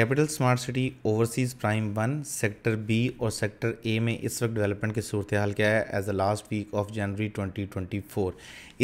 capital smart city overseas prime one sector B और sector A में इस वक्त डेवलपमेंट की सूरत हाल क्या है as a last week of January 2024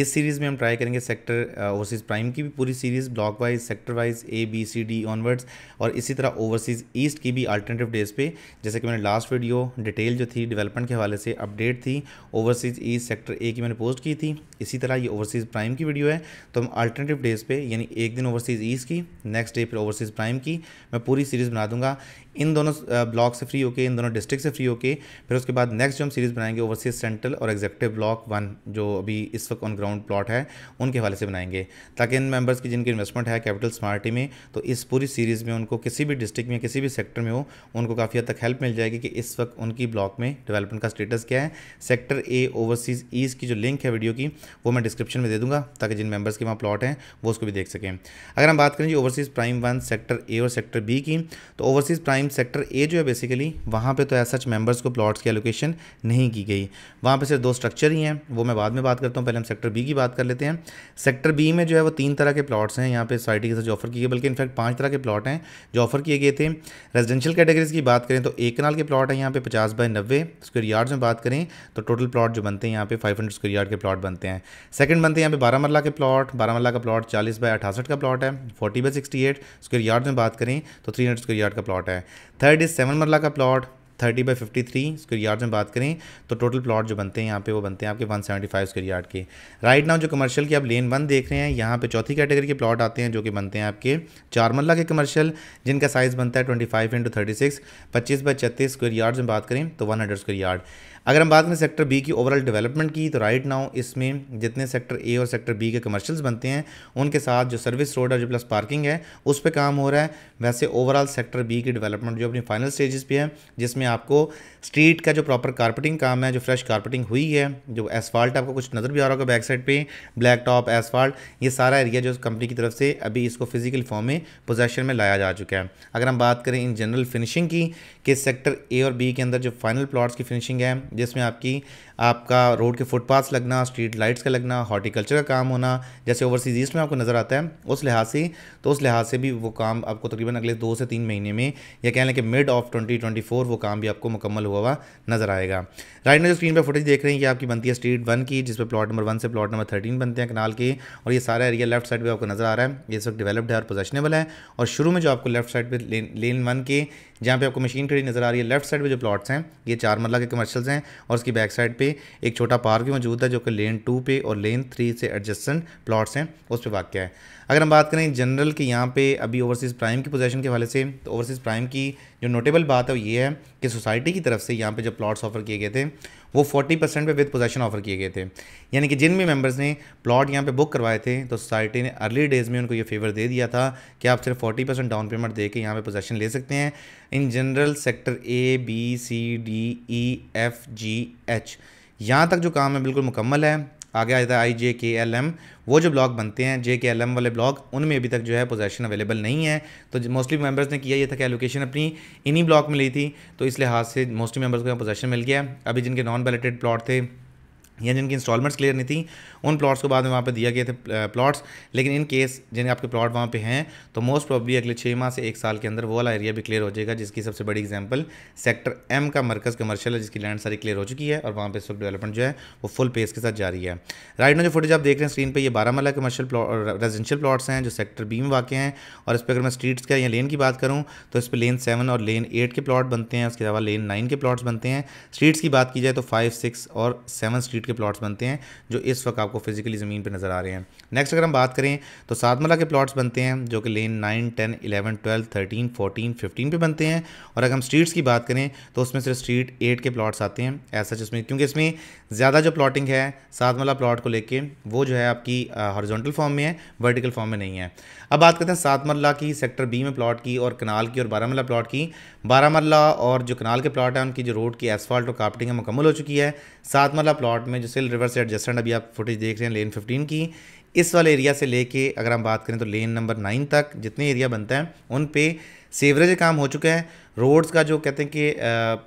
इस सीरीज़ में हम ट्राई करेंगे सेक्टर ओवरसीज़ प्राइम की भी पूरी series block wise sector wise A B C D onwards और इसी तरह ओवरसीज़ ईस्ट की भी अल्टरनेटिव डेज पे जैसे कि मैंने लास्ट वीडियो डिटेल जो थी डेवलपमेंट के हवाले से अपडेट थी ओवरसीज़ ईस्ट सेक्टर ए की मैंने पोस्ट की थी इसी तरह ये ओवरसीज़ प्राइम की वीडियो है तो हम अल्टरनेटिव डेज पे यानी एक दिन ओवरसीज़ ईस्ट की नेक्स्ट डे फिर ओवरसीज़ प्राइम की मैं पूरी सीरीज़ बना दूंगा इन दोनों ब्लॉक से फ्री होके इन दोनों डिस्ट्रिक्ट से फ्री होके फिर उसके बाद नेक्स्ट जो हम सीरीज़ बनाएंगे ओवरसीज सेंट्रल और एग्जेक्टिव ब्लॉक वन जो अभी इस वक्त ऑन ग्राउंड प्लॉट है उनके हवाले से बनाएंगे ताकि इन मेम्बर्स की जिनकी इन्वेस्टमेंट है कैपिटल स्मार्टी में तो इस पूरी सीरीज़ में उनको किसी भी डिस्ट्रिक्ट में किसी भी सेक्टर में हो उनको काफ़ी हद तक हेल्प मिल जाएगी कि इस वक्त उनकी ब्लॉक में डेवलपमेंट का स्टेटस क्या है सेक्टर ए ओवरसीज़ ईस्ट की जो लिंक है वीडियो की वो मैं डिस्क्रिप्शन में दे दूँगा ताकि जिन मेम्बर्स के वहाँ प्लॉट हैं वो उसको भी देख सकें अगर हम बात करें जी overseas prime one sector A और सेक्टर बी की तो overseas prime time sector A जो है बेसिकली वहाँ पे तो एज सच मेंबर्स को प्लॉट्स की एलोकेशन नहीं की गई वहाँ पे सिर्फ दो स्ट्रक्चर ही हैं वो मैं बाद में बात करता हूँ पहले हम सेक्टर बी की बात कर लेते हैं सेक्टर बी में जो है वो तीन तरह के प्लॉट्स हैं यहाँ पे सोसाइटी के साथ ऑफर किए गए बल्कि इनफैक्ट पाँच तरह के प्लॉट हैं जो ऑफर किए गए थे रेजिडेंशियल कैटेगरीज की बात करें तो एक कनाल के प्लॉट हैं यहाँ पे पचास बाय नब्बे स्क्वेयर यार्ड्स में बात करें तो टोटल प्लॉट जो बनते हैं यहाँ पे फाइव हंड्रेड स्क्वेयर यार्ड के प्लॉट बनते हैं सेकंड बनते हैं यहाँ पे बारह मरला के प्लॉट बारह मरला का प्लॉट चालीस बाय अठासठ का प्लॉट है forty by sixty eight square yard में बात करें तो थ्री हंड्रेड स्क्वेयर यार्ड का प्लॉट है थर्ड इज सेवन मरला का plot thirty by fifty three square yard में बात करें तो टोटल प्लॉट जो बनते हैं यहाँ पे वो बनते हैं आपके one seventy five square yard के राइट नाउ जो कमर्शियल की आप लेन वन देख रहे हैं यहाँ पे चौथी कैटेगरी के प्लॉट आते हैं जो कि बनते हैं आपके चार मल्ला के कमर्शियल जिनका साइज़ बनता है twenty five into thirty six पच्चीस बाई छत्तीस स्क्वेयर यार्ड में बात करें तो वन हंड्रेड स्क्वेयर यार्ड अगर हम बात करें सेक्टर बी की ओवरऑल डेवलपमेंट की तो राइट नाउ इसमें जितने सेक्टर ए और सेक्टर बी के कमर्शियल्स बनते हैं उनके साथ जो सर्विस रोड और जो प्लस पार्किंग है उस पर काम हो रहा है वैसे ओवरऑल सेक्टर बी की डेवलपमेंट जो अपनी फाइनल स्टेजेस पे है जिसमें आपको स्ट्रीट का जो प्रॉपर कारपेटिंग काम है जो फ्रेश कारपेटिंग हुई है जो एसफाल्ट आपको कुछ नज़र भी आ रहा होगा बैक साइड पर ब्लैक टॉप एसफाल्ट ये सारा एरिया जो कंपनी की तरफ से अभी इसको फिजिकल फॉर्म में पोजेशन में लाया जा चुका है अगर हम बात करें इन जनरल फिनिशिंग की कि सेक्टर ए और बी के अंदर जो फाइनल प्लाट्स की फिनिशिंग है जिसमें आपकी आपका रोड के फुटपाथ्स लगना स्ट्रीट लाइट्स का लगना हॉर्टिकल्चर का काम होना जैसे ओवरसीज़ ईस्ट में आपको नज़र आता है उस लिहाज से तो उस लिहाज से भी वो काम आपको तकरीबन अगले दो से तीन महीने में या कह लें कि mid of twenty twenty four वो काम भी आपको मुकम्मल हुआ हुआ नज़र आएगा राइट में जो स्क्रीन पर फुटेज देख रहे हैं कि आपकी बनती है स्ट्रीट वन की जिसमें प्लाट नंबर वन से प्लाट नंबर थर्टीन बनते हैं कनाल के और ये सारा एरिया लेफ्ट साइड पर आपको नज़र आ रहा है ये सब डेवलप्ड है और पोजेशनेबल है और शुरू में जो आपको लेफ्ट साइड पर लेन वन के जहाँ पे आपको मशीन खड़ी नज़र आ रही है लेफ्ट साइड पर जो प्लॉट्स हैं ये चार मरला के कमर्शल्स हैं और उसकी बैक साइड पर पे एक छोटा पार्क भी मौजूद है जो कि लेन टू पे और लेन थ्री से एडजस्टेंट प्लॉट्स हैं उस पर वाक़ है अगर हम बात करें जनरल की यहाँ पे अभी ओवरसीज़ प्राइम की पोजीशन के हवाले से तो ओवरसीज़ प्राइम की जो नोटेबल बात है वो ये है कि सोसाइटी की तरफ से यहाँ पे जो प्लॉट्स ऑफर किए गए थे वो 40 परसेंट पर विद पोजेशन ऑफर किए गए थे यानी कि जिन भी मेम्बर्स ने प्लॉट यहाँ पे बुक करवाए थे तो सोसाइटी ने अर्ली डेज़ में उनको ये फेवर दे दिया था कि आप सिर्फ 40 परसेंट डाउन पेमेंट दे के यहाँ पर पोजेशन ले सकते हैं in general sector A B C D E F G H यहाँ तक जो काम है बिल्कुल मुकम्मल है आगे आ जाता है आई जे के एल एम वो जो ब्लॉग बनते हैं जे के एल एम वाले ब्लॉग उनमें अभी तक जो है पोजेशन अवेलेबल नहीं है तो मोस्टली मेंबर्स ने किया ये था कि एलोकेशन अपनी इन्हीं ब्लॉक में ली थी तो इस लिहाज से मोस्टली मेंबर्स को यहाँ पोजेशन मिल गया अभी जिनके नॉन बैलेटेड प्लॉट थे या जिनकी इंस्टॉलमेंट्स क्लियर नहीं थी उन प्लॉट्स को बाद में वहाँ पे दिया गए थे प्लॉट्स लेकिन इन केस जिन्हें आपके प्लॉट वहाँ पे हैं तो मोस्ट प्रॉब्ली अगले छः माह से एक साल के अंदर वो वाला एरिया भी क्लियर हो जाएगा जिसकी सबसे बड़ी एग्जांपल सेक्टर एम का मरकज़ कमर्शियल है जिसकी लैंड सारी क्लियर हो चुकी है और वहाँ पर इस वक्त डेवलपमेंट जो है वो फुल पेस के साथ जारी है राइट ना जो फुटेज आप देख रहे हैं स्क्रीन पर यह बारह marla commercial plot residential plots हैं जो सेक्टर बी में वाक़ हैं और इस पर अगर मैं स्ट्रीट्स का या लेन की बात करूँ तो इस पर लेन सेवन और लेन एट के प्लॉट बनते हैं उसके अलावा लेन नाइन के प्लॉट्स बनते हैं स्ट्रीट्स की बात की जाए तो फाइव सिक्स और सेवन स्ट्रीट के प्लॉट्स बनते हैं जो इस वक्त आपको फिजिकली ज़मीन पर नज़र आ रहे हैं नेक्स्ट अगर हम बात करें तो सातमला के प्लाट्स बनते हैं जो कि lane nine ten eleven twelve thirteen fourteen fifteen पर बनते हैं और अगर हम स्ट्रीट्स की बात करें तो उसमें सिर्फ स्ट्रीट एट के प्लाट्स आते हैं ऐसा जिसमें क्योंकि इसमें ज़्यादा जो प्लाटिंग है सातमला प्लाट को लेकर वो जो है आपकी हॉरिजॉन्टल फॉर्म में है वर्टिकल फॉर्म में नहीं है अब बात करते हैं सातमरला की सेक्टर बी में प्लॉट की और कनाल की और बारामला प्लॉट की बारामला और जो कनाल के प्लॉट हैं उनकी जो रोड की एसफॉल्ट और कापटिंग है मुकम्मल हो चुकी है सातमरला प्लॉट में जो सेल रिवर्स एडजस्टेंट अभी आप फुटेज देख रहे हैं लेन फिफ्टीन की इस वाले एरिया से लेके अगर हम बात करें तो लेन नंबर नाइन तक जितने एरिया बनता है उन पे सेवरेज काम हो चुका है रोड्स का जो कहते हैं कि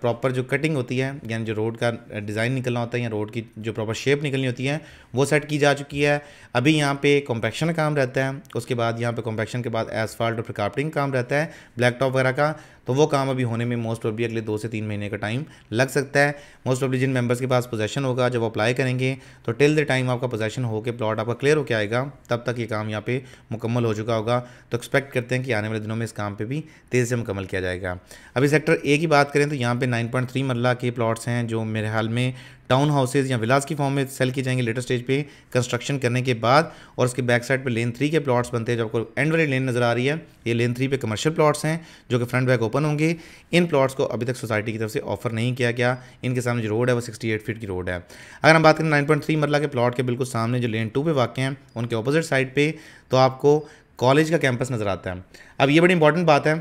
प्रॉपर जो कटिंग होती है यानी जो रोड का डिज़ाइन निकलना होता है या रोड की जो प्रॉपर शेप निकलनी होती है वो सेट की जा चुकी है अभी यहाँ पे कॉम्पैक्शन काम रहता है उसके बाद यहाँ पे कॉम्पैक्शन के बाद एसफाल्ट और फिर काम रहता है ब्लैक टॉप वगैरह का तो वो काम अभी होने में मोस्ट प्रॉब्ली अगले दो से तीन महीने का टाइम लग सकता है मोस्ट प्रॉब्ली जिन मेंबर्स के पास पोजेशन होगा जब अप्लाई करेंगे तो टिल द टाइम आपका पोजेशन होकर प्लॉट आपका क्लियर होकर आएगा तब तक ये काम यहाँ पे मुकम्मल हो चुका होगा तो एक्सपेक्ट करते हैं कि आने वाले दिनों में इस काम पर भी तेज़ी से मुकम्मल किया जाएगा अभी सेक्टर ए की बात करें तो यहाँ पर नाइन पॉइंट मरला के प्लाट्स हैं जो मेरे हाल में टाउन हाउसेज या विलास की फॉर्म में सेल की जाएंगे लेटर स्टेज पे कंस्ट्रक्शन करने के बाद और उसके बैक साइड पे लेन थ्री के प्लॉट्स बनते हैं जो आपको एंड वाली लेन नजर आ रही है ये लेन थ्री पे कमर्शियल प्लॉट्स हैं जो कि फ्रंट बैक ओपन होंगे इन प्लॉट्स को अभी तक सोसाइटी की तरफ से ऑफर नहीं किया गया इनके सामने जो रोड है वो सिक्सटी एट फीट की रोड है अगर हम बात करें नाइन पॉइंट थ्री मरला के प्लॉट के बिल्कुल सामने जो लेन टू पे वाक्य हैं उनके अपोजिट साइड पर तो आपको कॉलेज का कैंपस नज़र आता है अब ये बड़ी इंपॉर्टेंट बात है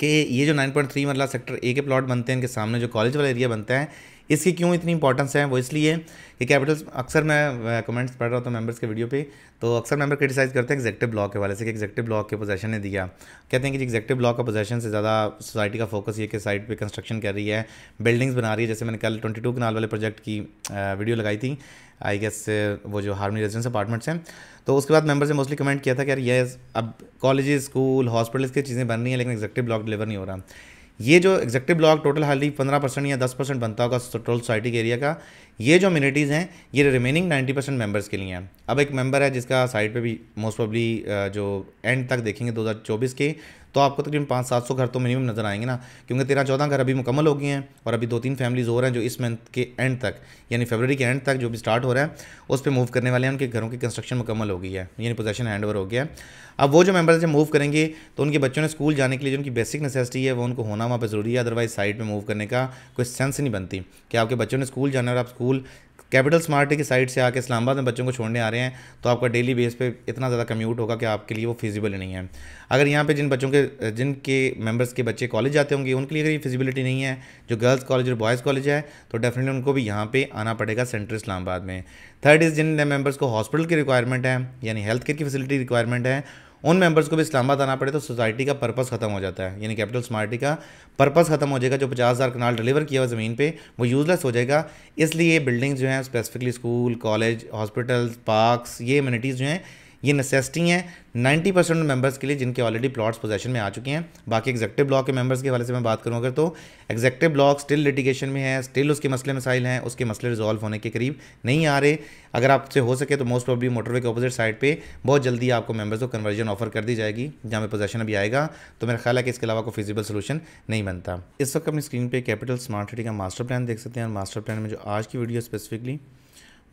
कि ये जो 9.3 मरला सेक्टर ए के प्लॉट बनते हैं इनके सामने जो कॉलेज वाला एरिया बनता है इसकी क्यों इतनी इंपॉर्टेंस है वो इसलिए कि कैपिटल्स अक्सर मैं कमेंट्स पढ़ रहा था मेंबर्स के वीडियो पे तो अक्सर मेंबर क्रिटिसाइज करते हैं एग्जेक्टिव ब्लॉक के वाले से कि एग्जेक्टिव ब्लॉक के पोजेशन ने दिया कहते हैं कि एग्जेक्टिव ब्लॉक का पोजेशन से ज़्यादा सोसाइटी का फोकस ये कि साइट पर कंस्ट्रक्शन कर रही है बिल्डिंग्स बना रही है जैसे मैंने कल ट्वेंटी टू वाले प्रोजेक्ट की वीडियो लगाई थी आई गेस वो जो हार्मनी रेजिडेंस अपार्टमेंट्स हैं तो उसके बाद मेंबर्स ने मोस्टली कमेंट किया था कि यार ये अब कॉलेज स्कूल हॉस्पिटल्स की चीज़ें बन रही हैं लेकिन एग्जेक्टिव ब्लॉक डिलीवर नहीं हो रहा ये जो एग्जेक्टिव ब्लॉक टोटल हाली पंद्रह परसेंट या दस परसेंट बनता होगा टोटल सोसाइटी के एरिया का ये जो अम्यूनिटीज़ हैं ये रिमेनिंग 90 परसेंट मेम्बर्स के लिए हैं अब एक मेंबर है जिसका साइड पे भी मोस्ट प्रॉब्ली जो एंड तक देखेंगे 2024 के तो आपको तकरीबन पाँच सात सौ घर तो मिनिमम नज़र आएंगे ना क्योंकि तेरह चौदह घर अभी मुकम्मल हो गए हैं और अभी दो तीन फैमिलीज़ हो रहे हैं जो इस मंथ के एंड तक यानी फरवरी के एंड तक जो भी स्टार्ट हो रहा है उस पर मूव करने वाले हैं उनके घरों की कंस्ट्रक्शन मुकम्मल हो गई है यानी पोजेशन हैंड हो गया है अब वो जो मेम्बर्स जब मूव करेंगे तो उनके बच्चों ने स्कूल जाने के लिए जो उनकी बेसिक नेसेसिटी है वो उनको होना वहाँ पर ज़रूरी है अदरवाइज साइड पर मूव करने का कोई सेंस नहीं बनती कि आपके बच्चों ने स्कूल जाना और आप स्कूल स्कूल कैपिटल स्मार्ट की साइड से आके इस्लामाबाद में बच्चों को छोड़ने आ रहे हैं तो आपका डेली बेस पे इतना ज़्यादा कम्यूट होगा कि आपके लिए वो फिजिबल नहीं है अगर यहाँ पे जिन बच्चों के जिनके मेंबर्स के बच्चे कॉलेज जाते होंगे उनके लिए अगर ये फिजिबिलिटी नहीं है जो गर्ल्स कॉलेज और बॉयज़ कॉलेज है तो डेफिनेटली उनको भी यहाँ पर आना पड़ेगा सेंटर इस्लामाबाद में थर्ड इज़ जिन मेम्बर्स को हॉस्पिटल की रिक्वायरमेंट है यानी हेल्थ केयर की फैसिलिटी रिक्वायरमेंट है उन मेंबर्स को भी इस्लामाबाद आना पड़े तो सोसाइटी का पर्पस खत्म हो जाता है यानी कैपिटल स्मार्टी का पर्पस खत्म हो जाएगा जो पचास हज़ार कनाल डिलीवर किया हुआ ज़मीन पर वो यूज़लेस हो जाएगा इसलिए बिल्डिंग्स जो हैं specifically school college hospitals parks ये इम्यूनिटीज़ जो हैं ये नेसेसिटी है 90 परसेंट मेम्बर्स के लिए जिनके ऑलरेडी प्लॉट्स पोजेशन में आ चुके हैं बाकी एग्जेक्टिव ब्लॉक के मेंबर्स के हवाले से मैं बात करूँ अगर तो एग्जेक्टिव ब्लॉक स्टिल लिटिगेशन में है स्टिल उसके मसले मसाइल हैं उसके मसले रिजॉल्व होने के करीब नहीं आ रहे अगर आपसे हो सके तो मोस्ट प्रॉब्ली मोटरवे के अपोजिट साइड पर बहुत जल्दी आपको मेम्बर्स को कन्वर्जन ऑफर कर दी जाएगी जहाँ पर पोजेशन अभी आएगा तो मेरा ख्याल है कि इसके अलावा कोई फिजिबल सोल्यूशन नहीं बनता इस वक्त अपनी स्क्रीन पर कैपिटल स्मार्ट सिटी का मास्टर प्लान देख सकते हैं और मास्टर प्लान में जो आज की वीडियो स्पेसिफिकली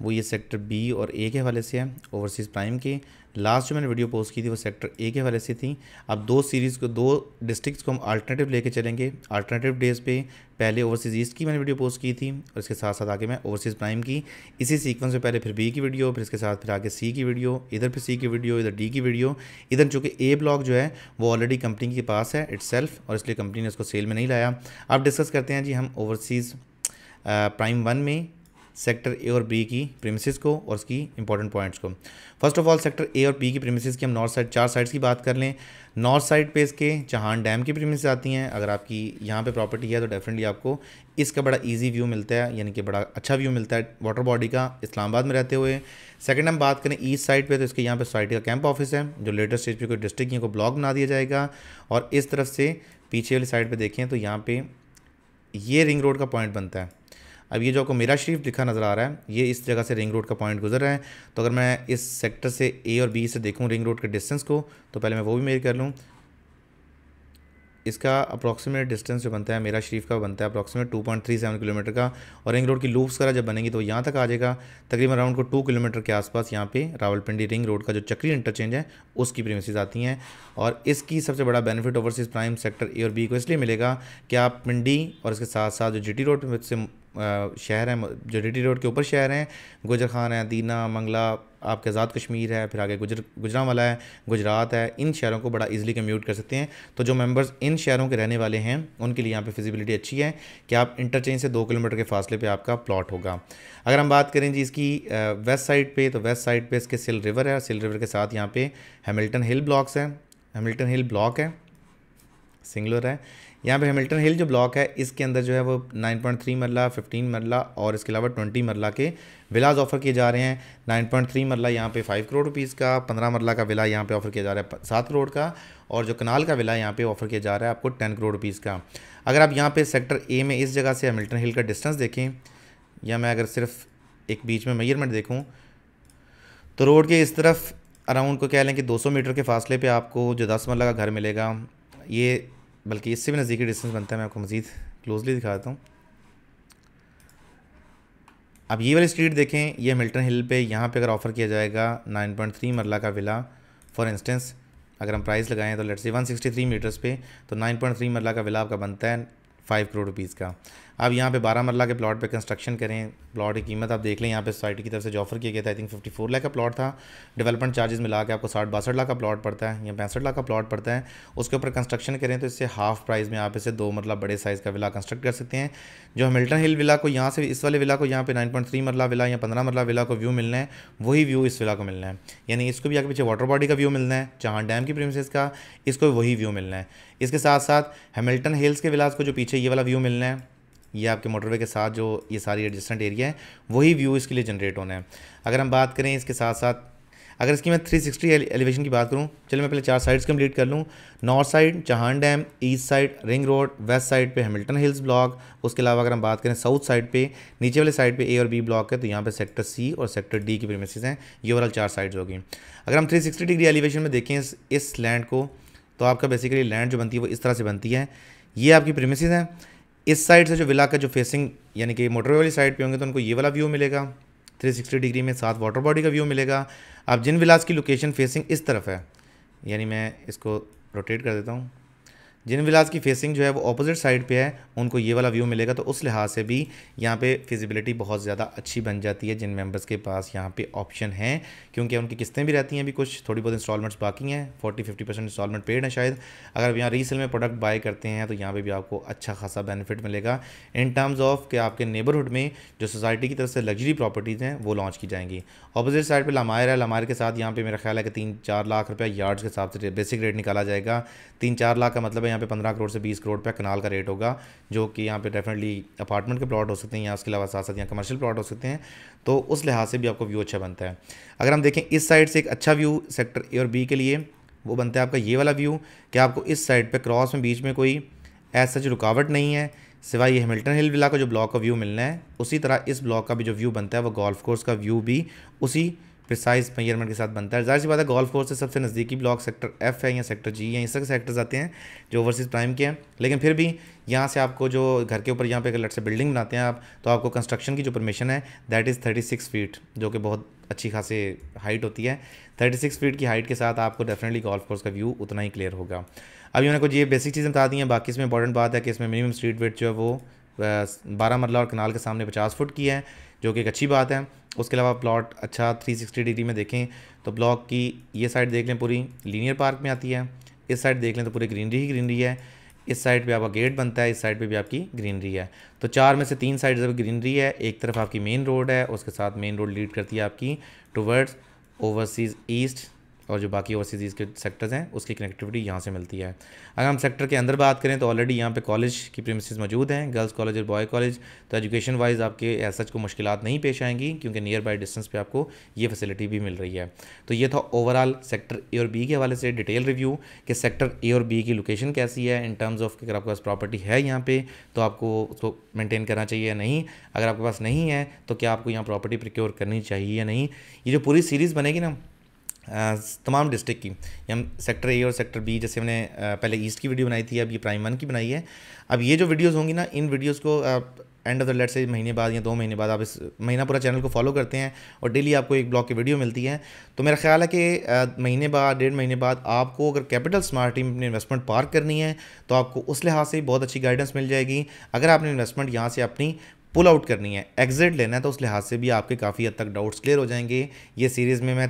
वो ये सेक्टर बी और ए के हवाले से है ओवरसीज़ प्राइम की लास्ट जो मैंने वीडियो पोस्ट की थी वो सेक्टर ए के हवाले से थी अब दो सीरीज़ को दो डिस्ट्रिक्ट्स को हम अल्टरनेटिव लेके चलेंगे अल्टरनेटिव डेज़ पे पहले ओवरसीज़ ईस्ट की मैंने वीडियो पोस्ट की थी और इसके साथ साथ आगे मैं ओवरसीज़ प्राइम की इसी सीक्वेंस में पहले फिर बी की वीडियो फिर इसके साथ फिर आगे सी की वीडियो इधर फिर सी की वीडियो इधर डी की वीडियो इधर चूँकि ए ब्लॉक जो है वो ऑलरेडी कंपनी के पास है इट्स और इसलिए कंपनी ने उसको सेल में नहीं लाया अब डिस्कस करते हैं जी हम ओवरसीज़ प्राइम वन में सेक्टर ए और बी की प्रेमिसेस को और उसकी इंपॉर्टेंट पॉइंट्स को first of all sector A और बी की प्रेमिसेस की हम नॉर्थ साइड चार साइड्स की बात कर लें नॉर्थ साइड पे इसके चहान डैम की प्रीमिस आती हैं अगर आपकी यहाँ पे प्रॉपर्टी है तो डेफिनेटली आपको इसका बड़ा इजी व्यू मिलता है यानी कि बड़ा अच्छा व्यू मिलता है वाटर बॉडी का इस्लामाबाद में रहते हुए सेकेंड हम बात करें ईस्ट साइड पर तो इसके यहाँ पे सोसाइटी का कैंप ऑफिस है जो लेटेस्ट स्टेज पर कोई डिस्ट्रिक्ट को ब्लॉक बना दिया जाएगा और इस तरफ से पीछे वाली साइड पर देखें तो यहाँ पर ये रिंग रोड का पॉइंट बनता है अब ये जो आपको मेरा शरीफ लिखा नज़र आ रहा है ये इस जगह से रिंग रोड का पॉइंट गुजर रहा है तो अगर मैं इस सेक्टर से ए और बी से देखूँ रिंग रोड के डिस्टेंस को तो पहले मैं वो भी मेरी कर लूँ इसका अप्रॉक्सीमेट डिस्टेंस जो बनता है मेरा शरीफ का बनता है अप्रॉक्सीमेट 2.37 किलोमीटर का और रिंग रोड की लूप्स वगैरह जब बनेगी तो यहाँ तक आ जाएगा तकरीबन अराउंड को 2 किलोमीटर के आसपास यहाँ पे रावलपिंडी रिंग रोड का जो चक्री इंटरचेंज है उसकी प्रीमिसेज आती हैं और इसकी सबसे बड़ा benefit overseas prime sector A और बी को इसलिए मिलेगा कि आप पिंडी और इसके साथ साथ जो जी रोड से शहर हैं जो डी रोड के ऊपर शहर हैं गुजर खान है दीना मंगला आपके आज़ाद कश्मीर है फिर आगे गुजर गुजरा वाला है गुजरात है इन शहरों को बड़ा इजीली कम्यूट कर सकते हैं तो जो मेंबर्स इन शहरों के रहने वाले हैं उनके लिए यहाँ पे फिजिबिलिटी अच्छी है कि आप इंटरचेंज से दो किलोमीटर के फासले पे आपका प्लॉट होगा अगर हम बात करें जी इसकी वेस्ट साइड पर तो वेस्ट साइड पर इसके सिल रिवर है सिल रिवर के साथ यहाँ पे हेमिल्टन हिल ब्लॉक्स हैं हेमिल्टन हिल ब्लॉक है सिंगलर है यहाँ पे हेमिल्टन हिल जो ब्लॉक है इसके अंदर जो है वो 9.3 मरला 15 मरला और इसके अलावा 20 मरला के विलाज ऑफर किए जा रहे हैं 9.3 मरला यहाँ पे 5 करोड़ रुपीज़ का 15 मरला का विला यहाँ पे ऑफर किया जा रहा है सात करोड़ का और जो कनाल का विला यहाँ पे ऑफर किया जा रहा है आपको टेन करोड़ रुपीज़ का अगर आप यहाँ पर सेक्टर ए में इस जगह से हेमिल्टन हिल का डिस्टेंस देखें या मैं अगर सिर्फ एक बीच में मैयरमेंट देखूँ तो रोड के इस तरफ अराउंड को कह लें कि 200 मीटर के फासले पे आपको जो दस मरला का घर मिलेगा ये बल्कि इससे भी नज़दीकी डिस्टेंस बनता है मैं आपको मज़ीद क्लोजली दिखाता हूँ अब ये वाली स्ट्रीट देखें ये मिल्टन हिल पे यहाँ पे अगर ऑफ़र किया जाएगा 9.3 मरला का विला फॉर इंस्टेंस अगर हम प्राइस लगाएं तो लेट्स से 163 मीटर्स पे तो 9.3 मरला का विला आपका बनता है 5 करोड़ रुपीज़ का अब यहाँ पे बारह मरला के प्लाट पे कंस्ट्रक्शन करें प्लाट की कीमत आप देख लें यहाँ पे सोसाइटी की तरफ से जो ऑफर किया गया था I think fifty four lakh का प्लाट था डेवलपमेंट चार्जेस मिला के आपको साठ बासठ लाख का प्लाट पड़ता है या पैंसठ लाख का प्लाट पड़ता है उसके ऊपर कंस्ट्रक्शन करें तो इससे हाफ प्राइस में आप इसे दो मरला बड़े साइज़ का विला कंस्ट्रक्ट कर सकते हैं जो हमिल्टन हिल विला को यहाँ से इस वाले विला को यहाँ पे nine point three marla villa या पंद्रह मरला विला को व्यू मिलना है वही व्यू इस विला को मिलना है यानी इसको भी आगे पीछे वाटर बॉडी का व्यू मिलना है चाहान डैम की प्रेमिस का इसको वही व्यू मिलना है इसके साथ साथ हेमिल्टन हिल्स के विलास को जो पीछे ये वाला व्यू मिलना है ये आपके मोटरवे के साथ जो ये सारी एडजस्टेंट एरिया है वही व्यू इसके लिए जनरेट होना है अगर हम बात करें इसके साथ साथ अगर इसकी मैं 360 एलिवेशन की बात करूं चलिए मैं पहले चार साइड्स कंप्लीट कर लूं north side Chahan dam east side ring road west side पे हैमिल्टन हिल्स ब्लॉक उसके अलावा अगर हम बात करें साउथ साइड पे नीचे वाले साइड पे ए और बी ब्लॉक है तो यहाँ पे सेक्टर सी और सेक्टर डी की प्रेमिसज हैं ये ओवरऑल चार साइड्स होगी अगर हम थ्री डिग्री एलिवेशन में देखें इस, लैंड को तो आपका बेसिकली लैंड जो बनती है वो इस तरह से बनती है ये आपकी प्रेमिसज हैं इस साइड से जो विला का जो फेसिंग यानी कि मोटरवे वाली साइड पे होंगे तो उनको ये वाला व्यू मिलेगा 360 डिग्री में साथ वाटर बॉडी का व्यू मिलेगा अब जिन विलास की लोकेशन फेसिंग इस तरफ है यानी मैं इसको रोटेट कर देता हूँ जिन विलास की फेसिंग जो है वो अपोजिट साइड पे है उनको ये वाला व्यू मिलेगा तो उस लिहाज से भी यहाँ पे फिजिबिलिटी बहुत ज़्यादा अच्छी बन जाती है जिन मेंबर्स के पास यहाँ पे ऑप्शन हैं क्योंकि उनकी किस्तें भी रहती हैं अभी कुछ थोड़ी बहुत इंस्टॉलमेंट्स बाकी हैं forty fifty percent installment paid है शायद अगर आप यहाँ रीसेल में प्रोडक्ट बाय करते हैं तो यहाँ पर भी आपको अच्छा खासा बेनिफिट मिलेगा इन टर्म्स ऑफ कि आपके नेबरहुड में जो सोसाइटी की तरफ से लग्जरी प्रॉपर्टीज़ हैं वो लॉन्च की जाएंगी अपोजिट साइड पर लामायर है लामायर के साथ यहाँ पर मेरा ख्याल है कि तीन चार लाख रुपया यार्ड्स के हिसाब से बेसिक रेट निकाला जाएगा तीन चार लाख का मतलब यहाँ पे पंद्रह करोड़ से बीस करोड़ पे कनाल का रेट होगा जो कि यहाँ पे डेफिनेटली अपार्टमेंट के प्लॉट हो सकते हैं या उसके अलावा साथ साथ यहाँ कमर्शियल प्लॉट हो सकते हैं तो उस लिहाज से भी आपको व्यू अच्छा बनता है अगर हम देखें इस साइड से एक अच्छा व्यू सेक्टर ए और बी के लिए वो बनता है आपका ये वाला व्यू कि आपको इस साइड पर क्रॉस में बीच में कोई ऐसा सच रुकावट नहीं है सिवाय ये हेमिल्टन हिल विला का जो ब्लॉक का व्यू मिलना है उसी तरह इस ब्लॉक का भी जो व्यू बनता है वो गोल्फ कोर्स का व्यू भी उसी प्रिसाइज मेयरमेंट के साथ बनता है जाहिर सी बात है गोल्फ कोर्स से सबसे नज़दीकी ब्लॉक सेक्टर एफ है या सेक्टर जी है इस तरह सेक्टर्स आते हैं जो ओवरसीज़ प्राइम के हैं लेकिन फिर भी यहाँ से आपको जो घर के ऊपर यहाँ पे अगर लट से बिल्डिंग बनाते हैं आप तो आपको कंस्ट्रक्शन की जो परमिशन है that is thirty six feet जो कि बहुत अच्छी खासी हाइट होती है थर्टी सिक्स फीट की हाइट के साथ आपको डेफिनेटली गोल्फ कोर्स का व्यू उतना ही क्लियर होगा अभी उन्होंने कुछ ये बेसिक चीज़ें बता दी हैं बाकी इसमें इंपॉर्टेंट बात है कि इसमें मिनिमम स्ट्रीट वेट जो है वो बारह मरला और कनाल के सामने पचास फुट की है जो कि एक अच्छी बात है उसके अलावा प्लॉट अच्छा 360 डिग्री में देखें तो ब्लॉक की ये साइड देख लें पूरी लीनियर पार्क में आती है इस साइड देख लें तो पूरी ग्रीनरी ही ग्रीनरी है इस साइड पे आपका गेट बनता है इस साइड पे भी आपकी ग्रीनरी है तो चार में से तीन साइड जब ग्रीनरी है एक तरफ आपकी मेन रोड है उसके साथ मेन रोड लीड करती है आपकी टूवर्ड्स ओवरसीज़ ईस्ट और जो बाकी ओवरसीज़ के सेक्टर्स हैं उसकी कनेक्टिविटी यहाँ से मिलती है अगर हम सेक्टर के अंदर बात करें तो ऑलरेडी यहाँ पे कॉलेज की प्रेमिस मौजूद हैं गर्ल्स कॉलेज और बॉय कॉलेज तो एजुकेशन वाइज आपके एस को मुश्किल नहीं पेश आएंगी क्योंकि नियर बाई डिस्टेंस पर आपको ये फैसिलिटी भी मिल रही है तो ये था ओवरऑल सेक्टर ए और बी के हवाले से डिटेल रिव्यू कि सेक्टर ए और बी की लोकेशन कैसी है इन टर्म्स ऑफ अगर आपके पास प्रॉपर्टी है यहाँ पर तो आपको उसको मेनटेन करना चाहिए या नहीं अगर आपके पास नहीं है तो क्या आपको यहाँ प्रॉपर्टी प्रिक्योर करनी चाहिए या नहीं ये जो पूरी सीरीज़ बनेगी ना तमाम डिस्ट्रिक्ट की हम सेक्टर ए और सेक्टर बी जैसे हमने पहले ईस्ट की वीडियो बनाई थी अब ये प्राइम वन की बनाई है अब ये जो वीडियोस होंगी ना इन वीडियोस को एंड ऑफ द लेट से महीने बाद या दो महीने बाद आप इस महीना पूरा चैनल को फॉलो करते हैं और डेली आपको एक ब्लॉग की वीडियो मिलती है तो मेरा ख्याल है कि महीने बाद डेढ़ महीने बाद आपको अगर कैपिटल स्मार्ट टीम अपनी इन्वेस्टमेंट पार्क करनी है तो आपको उस लिहाज से बहुत अच्छी गाइडेंस मिल जाएगी अगर आपने इन्वेस्टमेंट यहाँ से अपनी पुल आउट करनी है एग्जिट लेना है तो उस लिहाज से भी आपके काफ़ी हद तक डाउट्स क्लियर हो जाएंगे ये सीरीज़ में मैं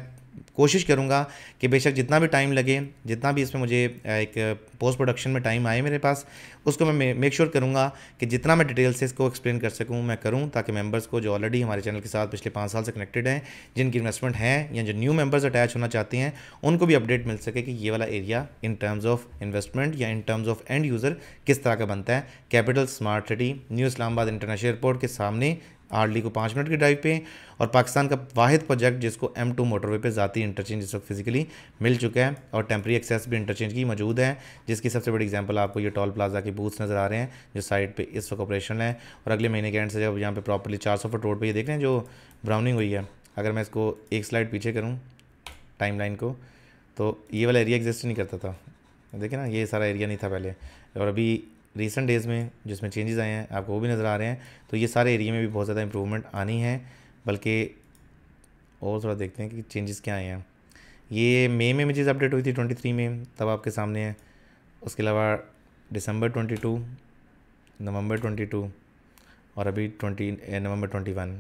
कोशिश करूँगा कि बेशक जितना भी टाइम लगे जितना भी इसमें मुझे एक पोस्ट प्रोडक्शन में टाइम आए मेरे पास उसको मैं मेक श्योर करूँगा कि जितना मैं डिटेल से इसको एक्सप्लेन कर सकूँ मैं करूँ ताकि मेंबर्स को जो ऑलरेडी हमारे चैनल के साथ पिछले पाँच साल से कनेक्टेड हैं जिनकी इन्वेस्टमेंट हैं या जो न्यू मेम्बर्स अटैच होना चाहते हैं उनको भी अपडेट मिल सके कि ये वाला area in terms of investment या in terms of end user किस तरह का बनता है capital smart city new Islamabad international airport के सामने आर्ली को पाँच मिनट की ड्राइव पे और पाकिस्तान का वाहिद प्रोजेक्ट जिसको एम टू मोटरवे पर ज़ाती इंटरचेंज इस वक्त फिजिकली मिल चुका है और टेम्प्री एक्सेस भी इंटरचेंज की मौजूद है जिसकी सबसे बड़ी एग्जाम्पल आपको ये टॉल प्लाजा के बूथ्स नज़र आ रहे हैं जो साइड पर इस वक्त ऑपरेशन है और अगले महीने के एंड से जब यहाँ पर प्रॉपरली चार सौ फुट रोड पर ये देख रहे हैं जो ब्राउनिंग हुई है अगर मैं इसको एक स्लाइड पीछे करूँ लाइन को तो ये वाला एरिया एग्जिस्ट नहीं करता था देखें ना ये सारा एरिया नहीं था पहले और अभी रिसेंट डेज़ में जिसमें चेंजेस आए हैं आपको वो भी नज़र आ रहे हैं तो ये सारे एरिया में भी बहुत ज़्यादा इम्प्रूवमेंट आनी है बल्कि और थोड़ा देखते हैं कि चेंजेस क्या आए हैं ये मई में इमेजेस अपडेट हुई थी ट्वेंटी थ्री में तब आपके सामने है उसके अलावा December twenty two November twenty two और अभी twenty November twenty one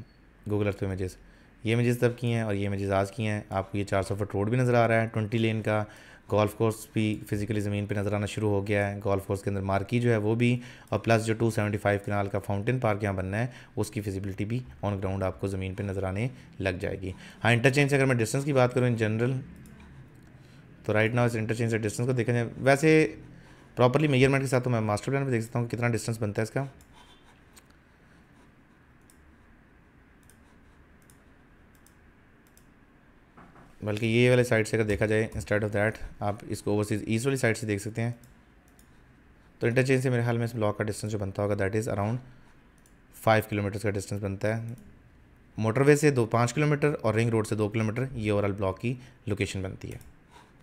Google Earth images ये इमेजेस तब की हैं और ये इमेजेस आज की हैं आपको ये चार सौ फुट रोड भी नज़र आ रहा है ट्वेंटी लेन का गोल्फ कोर्स भी फिजिकली ज़मीन पे नज़र आना शुरू हो गया है गोल्फ कोर्स के अंदर मार्की जो है वो भी और प्लस जो 275 कनाल का फाउंटेन पार्क यहाँ बनना है उसकी फिजिबिलिटी भी ऑन ग्राउंड आपको ज़मीन पे नज़र आने लग जाएगी हाँ इंटरचेंज से अगर मैं डिस्टेंस की बात करूँ इन जनरल तो राइट नाउ इस इंटरचेंज से डिस्टेंस को देखा जाए वैसे प्रॉपरली मेजरमेंट के साथ तो मैं मास्टर प्लान पर देख सकता हूँ कितना डिस्टेंस बनता है इसका बल्कि ये वाले साइड से अगर देखा जाए इंस्टेड ऑफ दैट आप इसको ओवरसीज ईस्ट वाली साइड से देख सकते हैं तो इंटरचेंज से मेरे ख्याल में इस ब्लॉक का डिस्टेंस जो बनता होगा that is around five kilometers का डिस्टेंस बनता है मोटरवे से दो पाँच किलोमीटर और रिंग रोड से दो किलोमीटर ये ओवरऑल ब्लॉक की लोकेशन बनती है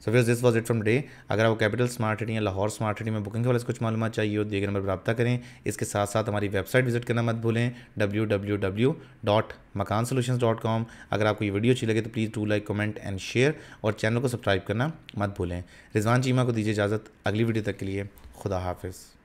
सो फिर this was it from day अगर आपको कैपिटल स्मार्ट सिटी या लाहौर स्मार्ट सिटी में बुकिंग के वाले कुछ मालूम चाहिए हो दिए तो नंबर पर रब्ता करें इसके साथ साथ हमारी वेबसाइट विजिट करना मत भूलें W W W dot Makaan solution dot com अगर आपको ये वीडियो अच्छी लगे तो please do like comment and share और चैनल को सब्सक्राइब करना मत भूलें रिजवान चीमा को दीजिए इजाज़त अगली वीडियो तक के लिए खुदा हाफिज़